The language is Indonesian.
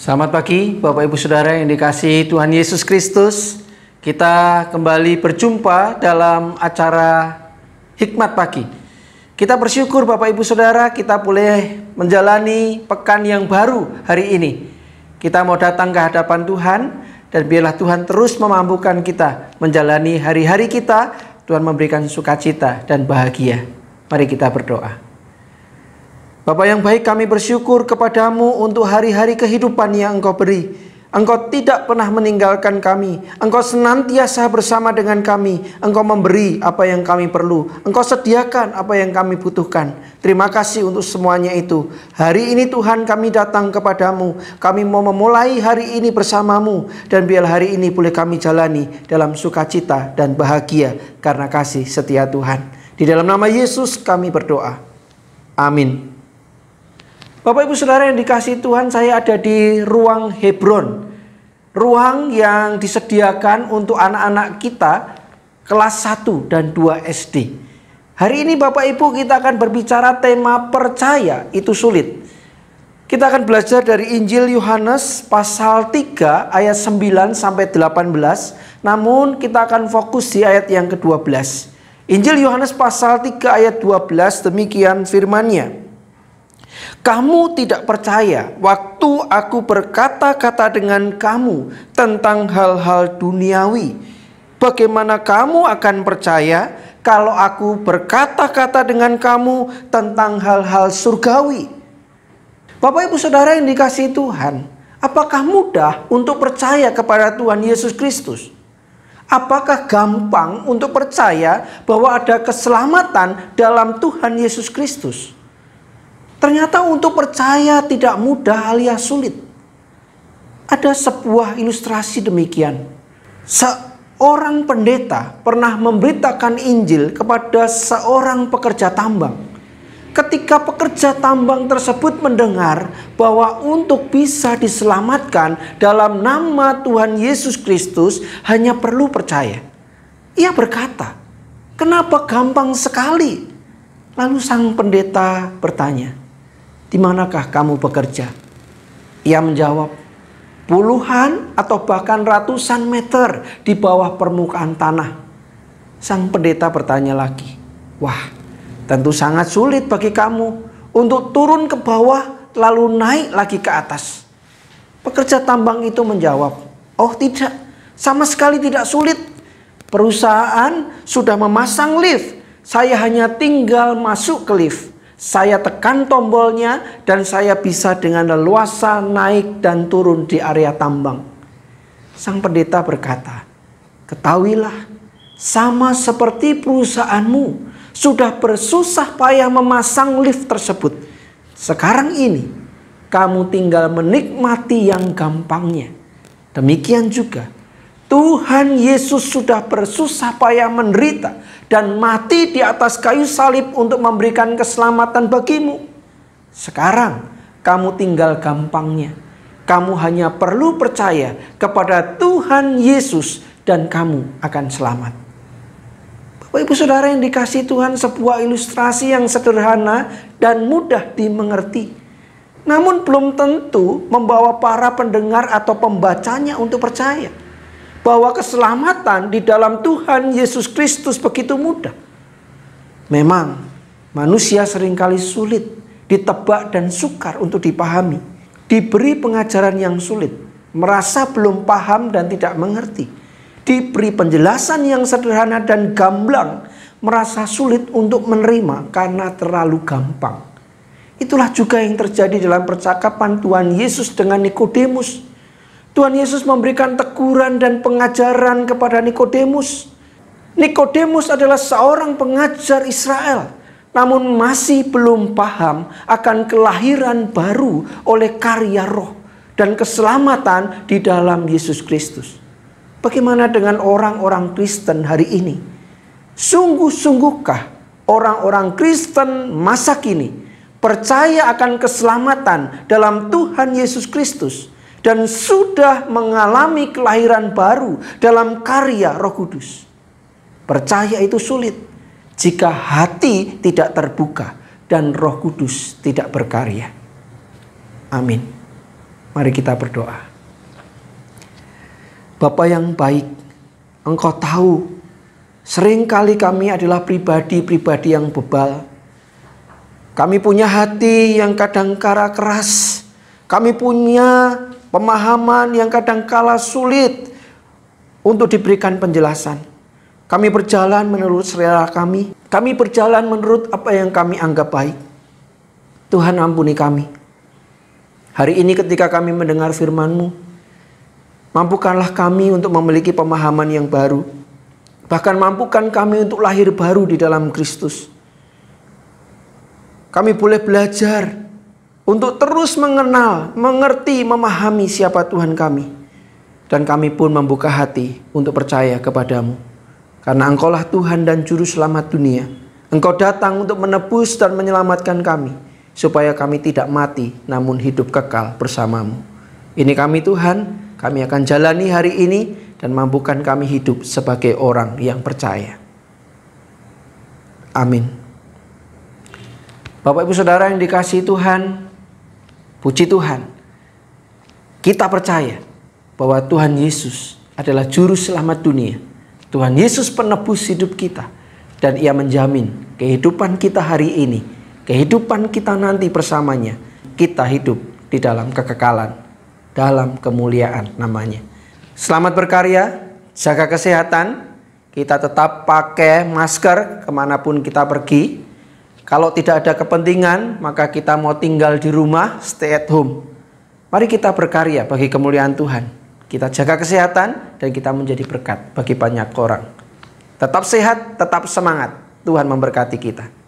Selamat pagi, Bapak Ibu Saudara yang dikasihi Tuhan Yesus Kristus. Kita kembali berjumpa dalam acara Hikmat Pagi. Kita bersyukur Bapak Ibu Saudara kita boleh menjalani pekan yang baru hari ini. Kita mau datang ke hadapan Tuhan dan biarlah Tuhan terus memampukan kita menjalani hari-hari kita. Tuhan memberikan sukacita dan bahagia. Mari kita berdoa. Bapak yang baik kami bersyukur kepadamu untuk hari-hari kehidupan yang engkau beri. Engkau tidak pernah meninggalkan kami. Engkau senantiasa bersama dengan kami. Engkau memberi apa yang kami perlu. Engkau sediakan apa yang kami butuhkan. Terima kasih untuk semuanya itu. Hari ini Tuhan kami datang kepadamu. Kami mau memulai hari ini bersamamu. Dan biar hari ini boleh kami jalani dalam sukacita dan bahagia. Karena kasih setia Tuhan. Di dalam nama Yesus kami berdoa. Amin. Bapak Ibu Saudara yang dikasih Tuhan, saya ada di ruang Hebron. Ruang yang disediakan untuk anak-anak kita kelas 1 dan 2 SD. Hari ini Bapak Ibu kita akan berbicara tema percaya itu sulit. Kita akan belajar dari Injil Yohanes pasal 3 ayat 9 sampai 18. Namun kita akan fokus di ayat yang ke-12. Injil Yohanes pasal 3 ayat 12 demikian firmannya. Kamu tidak percaya waktu aku berkata-kata dengan kamu tentang hal-hal duniawi. Bagaimana kamu akan percaya kalau aku berkata-kata dengan kamu tentang hal-hal surgawi? Bapak, ibu, saudara yang dikasih Tuhan, apakah mudah untuk percaya kepada Tuhan Yesus Kristus? Apakah gampang untuk percaya bahwa ada keselamatan dalam Tuhan Yesus Kristus? Ternyata untuk percaya tidak mudah alias sulit. Ada sebuah ilustrasi demikian. Seorang pendeta pernah memberitakan Injil kepada seorang pekerja tambang. Ketika pekerja tambang tersebut mendengar bahwa untuk bisa diselamatkan dalam nama Tuhan Yesus Kristus hanya perlu percaya. Ia berkata, "Kenapa gampang sekali?" Lalu sang pendeta bertanya, di manakah kamu bekerja? Ia menjawab, puluhan atau bahkan ratusan meter di bawah permukaan tanah. Sang pendeta bertanya lagi, wah tentu sangat sulit bagi kamu untuk turun ke bawah lalu naik lagi ke atas. Pekerja tambang itu menjawab, oh tidak, sama sekali tidak sulit. Perusahaan sudah memasang lift, saya hanya tinggal masuk ke lift. Saya tekan tombolnya dan saya bisa dengan leluasa naik dan turun di area tambang. Sang pendeta berkata, Ketahuilah, sama seperti perusahaanmu sudah bersusah payah memasang lift tersebut. Sekarang ini, kamu tinggal menikmati yang gampangnya. Demikian juga, Tuhan Yesus sudah bersusah payah menderita dan mati di atas kayu salib untuk memberikan keselamatan bagimu. Sekarang kamu tinggal gampangnya. Kamu hanya perlu percaya kepada Tuhan Yesus dan kamu akan selamat. Bapak ibu saudara yang dikasih Tuhan sebuah ilustrasi yang sederhana dan mudah dimengerti. Namun belum tentu membawa para pendengar atau pembacanya untuk percaya bahwa keselamatan di dalam Tuhan Yesus Kristus begitu mudah. Memang manusia seringkali sulit ditebak dan sukar untuk dipahami. Diberi pengajaran yang sulit, merasa belum paham dan tidak mengerti. Diberi penjelasan yang sederhana dan gamblang, merasa sulit untuk menerima karena terlalu gampang. Itulah juga yang terjadi dalam percakapan Tuhan Yesus dengan Nikodemus Tuhan Yesus memberikan teguran dan pengajaran kepada Nikodemus. Nikodemus adalah seorang pengajar Israel, namun masih belum paham akan kelahiran baru oleh karya roh dan keselamatan di dalam Yesus Kristus. Bagaimana dengan orang-orang Kristen hari ini? Sungguh-sungguhkah orang-orang Kristen masa kini percaya akan keselamatan dalam Tuhan Yesus Kristus? dan sudah mengalami kelahiran baru dalam karya Roh Kudus. Percaya itu sulit jika hati tidak terbuka dan Roh Kudus tidak berkarya. Amin. Mari kita berdoa. Bapak yang baik, Engkau tahu seringkali kami adalah pribadi-pribadi yang bebal. Kami punya hati yang kadang kadangkala keras. Kami punya pemahaman yang kadang kala sulit untuk diberikan penjelasan. Kami berjalan menurut selera kami, kami berjalan menurut apa yang kami anggap baik. Tuhan ampuni kami. Hari ini ketika kami mendengar firman-Mu, mampukanlah kami untuk memiliki pemahaman yang baru. Bahkan mampukan kami untuk lahir baru di dalam Kristus. Kami boleh belajar untuk terus mengenal, mengerti, memahami siapa Tuhan kami. Dan kami pun membuka hati untuk percaya kepadamu. Karena engkaulah Tuhan dan Juru Selamat dunia. Engkau datang untuk menebus dan menyelamatkan kami. Supaya kami tidak mati, namun hidup kekal bersamamu. Ini kami Tuhan, kami akan jalani hari ini dan mampukan kami hidup sebagai orang yang percaya. Amin. Bapak ibu saudara yang dikasih Tuhan, Puji Tuhan. Kita percaya bahwa Tuhan Yesus adalah juru selamat dunia. Tuhan Yesus penebus hidup kita dan ia menjamin kehidupan kita hari ini, kehidupan kita nanti bersamanya. Kita hidup di dalam kekekalan, dalam kemuliaan namanya. Selamat berkarya, jaga kesehatan, kita tetap pakai masker kemanapun kita pergi, kalau tidak ada kepentingan, maka kita mau tinggal di rumah, stay at home. Mari kita berkarya bagi kemuliaan Tuhan. Kita jaga kesehatan dan kita menjadi berkat bagi banyak orang. Tetap sehat, tetap semangat. Tuhan memberkati kita.